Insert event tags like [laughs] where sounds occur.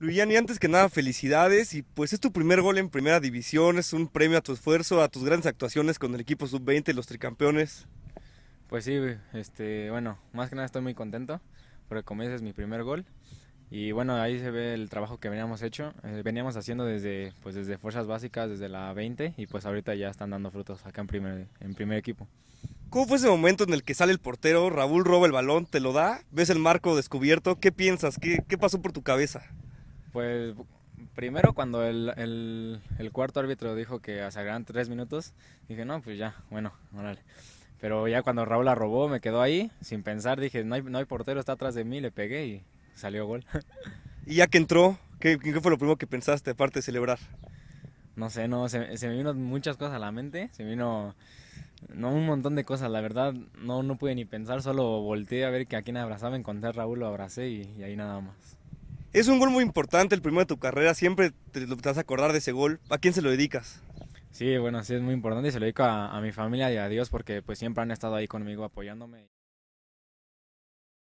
Luyan, antes que nada, felicidades. Y pues es tu primer gol en primera división, es un premio a tu esfuerzo, a tus grandes actuaciones con el equipo sub-20, los tricampeones. Pues sí, este, bueno, más que nada estoy muy contento porque como ese es mi primer gol. Y bueno, ahí se ve el trabajo que veníamos hecho, eh, veníamos haciendo desde, pues desde fuerzas básicas, desde la 20, y pues ahorita ya están dando frutos acá en primer, en primer equipo. ¿Cómo fue ese momento en el que sale el portero, Raúl roba el balón, te lo da, ves el marco descubierto, qué piensas, qué pasó por tu cabeza? Pues primero cuando el, cuarto árbitro dijo que sacarán tres minutos, dije, no, pues ya, bueno, órale. Pero ya cuando Raúl la robó, me quedó ahí, sin pensar, dije, no hay, no hay portero, está atrás de mí, le pegué y salió gol. [laughs] y ya que entró, ¿qué, fue lo primero que pensaste, aparte de celebrar? No sé, no, se, me vino muchas cosas a la mente, se vino no un montón de cosas, la verdad, no, no pude ni pensar, solo volteé a ver que a quién abrazaba, encontré a Raúl, lo abracé y, y ahí nada más. Es un gol muy importante, el primero de tu carrera, siempre te, vas a acordar de ese gol. ¿A quién se lo dedicas? Sí, bueno, sí es muy importante y se lo dedico a, a mi familia y a Dios porque pues siempre han estado ahí conmigo apoyándome.